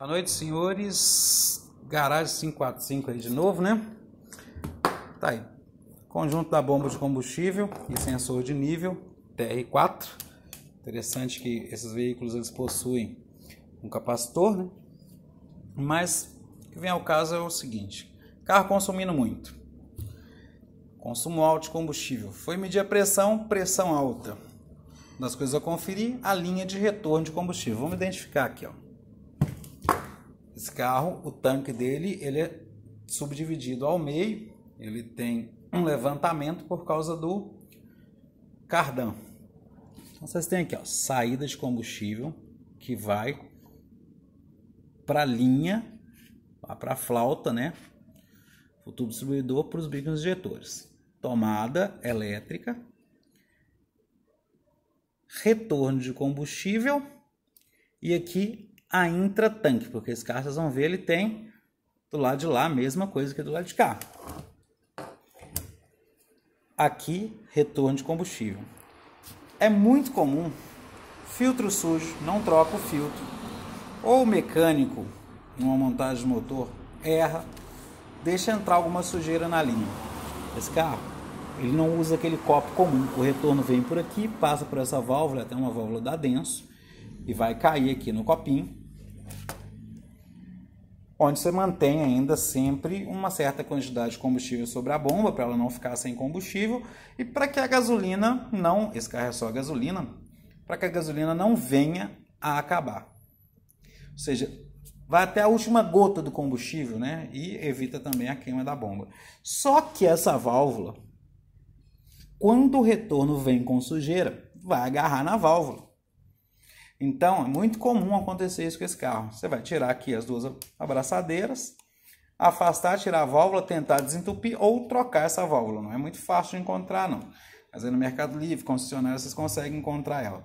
Boa noite, senhores. Garagem 545 aí de novo, né? Tá aí. Conjunto da bomba de combustível e sensor de nível TR4. Interessante que esses veículos eles possuem um capacitor, né? Mas o que vem ao caso é o seguinte: carro consumindo muito. Consumo alto de combustível. Foi medir a pressão, pressão alta. Uma das coisas a conferir, a linha de retorno de combustível. Vamos identificar aqui, ó. Esse carro, o tanque dele, ele é subdividido ao meio, ele tem um levantamento por causa do cardan. Então vocês têm aqui, ó, saída de combustível que vai para a linha, para a flauta, né? O tubo distribuidor para os bicos injetores. Tomada elétrica, retorno de combustível e aqui a intra tanque porque esse carro vocês vão ver, ele tem do lado de lá a mesma coisa que do lado de cá. Aqui, retorno de combustível. É muito comum filtro sujo, não troca o filtro, ou o mecânico, numa montagem de motor, erra, deixa entrar alguma sujeira na linha. Esse carro, ele não usa aquele copo comum, o retorno vem por aqui, passa por essa válvula, até uma válvula da denso, e vai cair aqui no copinho, onde você mantém ainda sempre uma certa quantidade de combustível sobre a bomba para ela não ficar sem combustível e para que a gasolina não, esse carro é só gasolina, para que a gasolina não venha a acabar. Ou seja, vai até a última gota do combustível, né? E evita também a queima da bomba. Só que essa válvula, quando o retorno vem com sujeira, vai agarrar na válvula. Então, é muito comum acontecer isso com esse carro. Você vai tirar aqui as duas abraçadeiras, afastar, tirar a válvula, tentar desentupir ou trocar essa válvula. Não é muito fácil de encontrar, não. Mas aí no Mercado Livre, concessionária, vocês conseguem encontrar ela.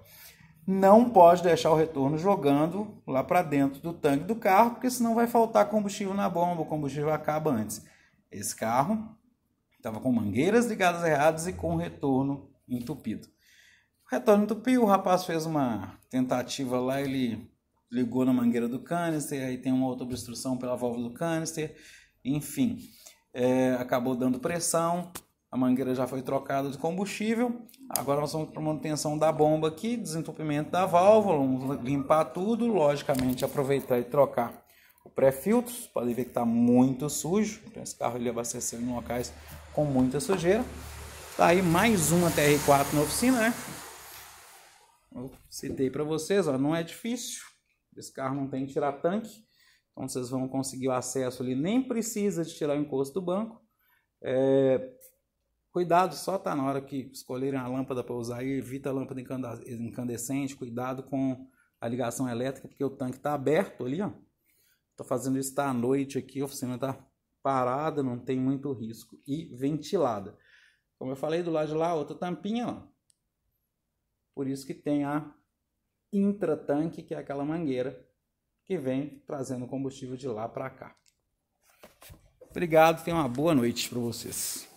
Não pode deixar o retorno jogando lá para dentro do tanque do carro, porque senão vai faltar combustível na bomba, o combustível acaba antes. Esse carro estava com mangueiras ligadas erradas e com retorno entupido. Retorno é, do Pio, o rapaz fez uma tentativa lá, ele ligou na mangueira do canister, aí tem uma outra obstrução pela válvula do canister, enfim, é, acabou dando pressão, a mangueira já foi trocada de combustível, agora nós vamos para manutenção da bomba aqui, desentupimento da válvula, vamos limpar tudo, logicamente aproveitar e trocar o pré-filtro, podem ver que está muito sujo, então esse carro ele abasteceu em locais com muita sujeira, tá aí mais uma TR4 na oficina, né? citei para vocês, ó, não é difícil. Esse carro não tem que tirar tanque, então vocês vão conseguir o acesso ali, nem precisa de tirar o encosto do banco. É... Cuidado só tá na hora que escolherem a lâmpada para usar, evita a lâmpada incandescente, cuidado com a ligação elétrica, porque o tanque está aberto ali, ó. Tô fazendo isso tá à noite aqui, a oficina tá parada, não tem muito risco e ventilada. Como eu falei do lado de lá, outra tampinha, ó. Por isso que tem a intratanque, que é aquela mangueira que vem trazendo combustível de lá para cá. Obrigado, tenha uma boa noite para vocês.